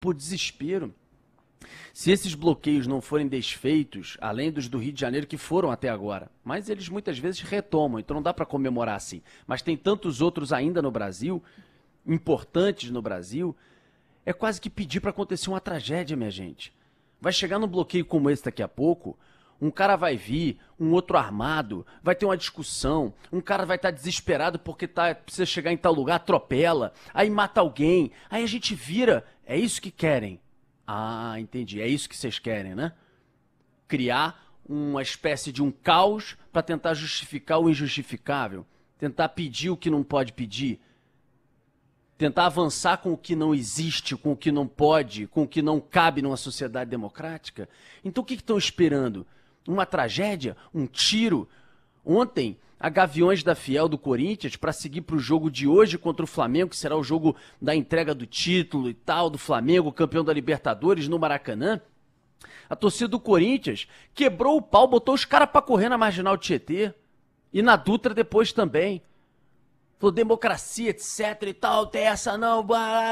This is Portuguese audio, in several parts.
por desespero. Se esses bloqueios não forem desfeitos, além dos do Rio de Janeiro que foram até agora, mas eles muitas vezes retomam, então não dá para comemorar assim. Mas tem tantos outros ainda no Brasil, importantes no Brasil, é quase que pedir para acontecer uma tragédia, minha gente. Vai chegar num bloqueio como esse daqui a pouco, um cara vai vir, um outro armado, vai ter uma discussão, um cara vai estar tá desesperado porque tá, precisa chegar em tal lugar, atropela, aí mata alguém, aí a gente vira. É isso que querem. Ah, entendi. É isso que vocês querem, né? Criar uma espécie de um caos para tentar justificar o injustificável, tentar pedir o que não pode pedir, tentar avançar com o que não existe, com o que não pode, com o que não cabe numa sociedade democrática. Então o que estão esperando? uma tragédia, um tiro. Ontem, a Gaviões da Fiel do Corinthians para seguir para o jogo de hoje contra o Flamengo, que será o jogo da entrega do título e tal, do Flamengo, campeão da Libertadores no Maracanã. A torcida do Corinthians quebrou o pau, botou os caras para correr na marginal Tietê e na Dutra depois também. Falou democracia, etc e tal, tem essa não,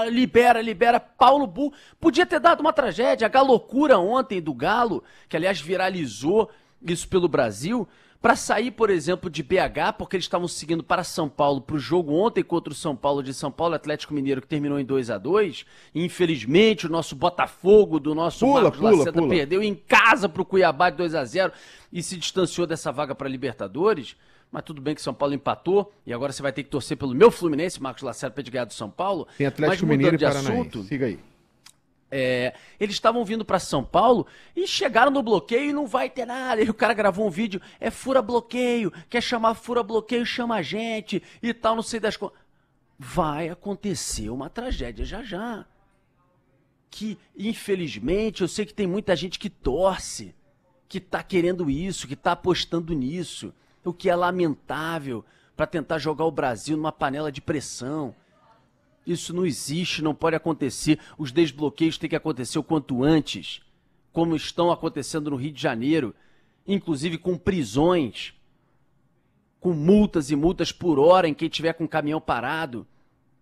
libera, libera. Paulo Bull podia ter dado uma tragédia, a loucura ontem do Galo, que aliás viralizou isso pelo Brasil, para sair, por exemplo, de BH, porque eles estavam seguindo para São Paulo para o jogo ontem contra o São Paulo de São Paulo, Atlético Mineiro, que terminou em 2 a 2 Infelizmente, o nosso Botafogo do nosso pula, Marcos pula, Lacerda pula. perdeu em casa para o Cuiabá de 2 a 0 e se distanciou dessa vaga para Libertadores. Mas tudo bem que São Paulo empatou e agora você vai ter que torcer pelo meu Fluminense, Marcos Lacerda Pedgado do São Paulo. Tem Atlético Mas, Mineiro e Paranaense. Assunto, Siga aí. É, eles estavam vindo para São Paulo e chegaram no bloqueio e não vai ter nada. E o cara gravou um vídeo, é fura bloqueio, quer chamar fura bloqueio, chama a gente e tal, não sei das coisas. Vai acontecer uma tragédia já já. Que, infelizmente, eu sei que tem muita gente que torce, que tá querendo isso, que tá apostando nisso o que é lamentável para tentar jogar o Brasil numa panela de pressão. Isso não existe, não pode acontecer. Os desbloqueios têm que acontecer o quanto antes, como estão acontecendo no Rio de Janeiro, inclusive com prisões, com multas e multas por hora em quem tiver com o caminhão parado,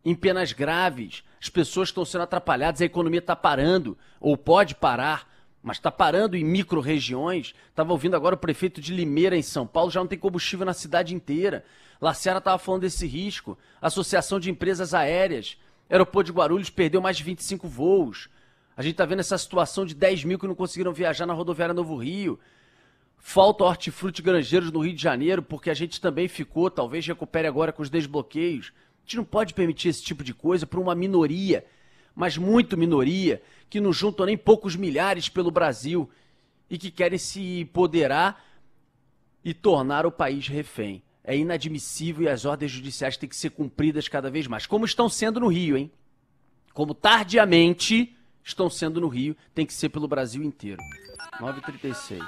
em penas graves. As pessoas estão sendo atrapalhadas, a economia está parando ou pode parar mas está parando em micro-regiões. Estava ouvindo agora o prefeito de Limeira, em São Paulo, já não tem combustível na cidade inteira. Lacerda estava falando desse risco. Associação de Empresas Aéreas. Aeroporto de Guarulhos perdeu mais de 25 voos. A gente está vendo essa situação de 10 mil que não conseguiram viajar na rodoviária Novo Rio. Falta hortifruti granjeiros no Rio de Janeiro, porque a gente também ficou, talvez recupere agora com os desbloqueios. A gente não pode permitir esse tipo de coisa para uma minoria mas muito minoria, que não juntam nem poucos milhares pelo Brasil e que querem se empoderar e tornar o país refém. É inadmissível e as ordens judiciais têm que ser cumpridas cada vez mais, como estão sendo no Rio, hein? Como tardiamente estão sendo no Rio, tem que ser pelo Brasil inteiro. 9h36.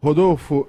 Rodolfo.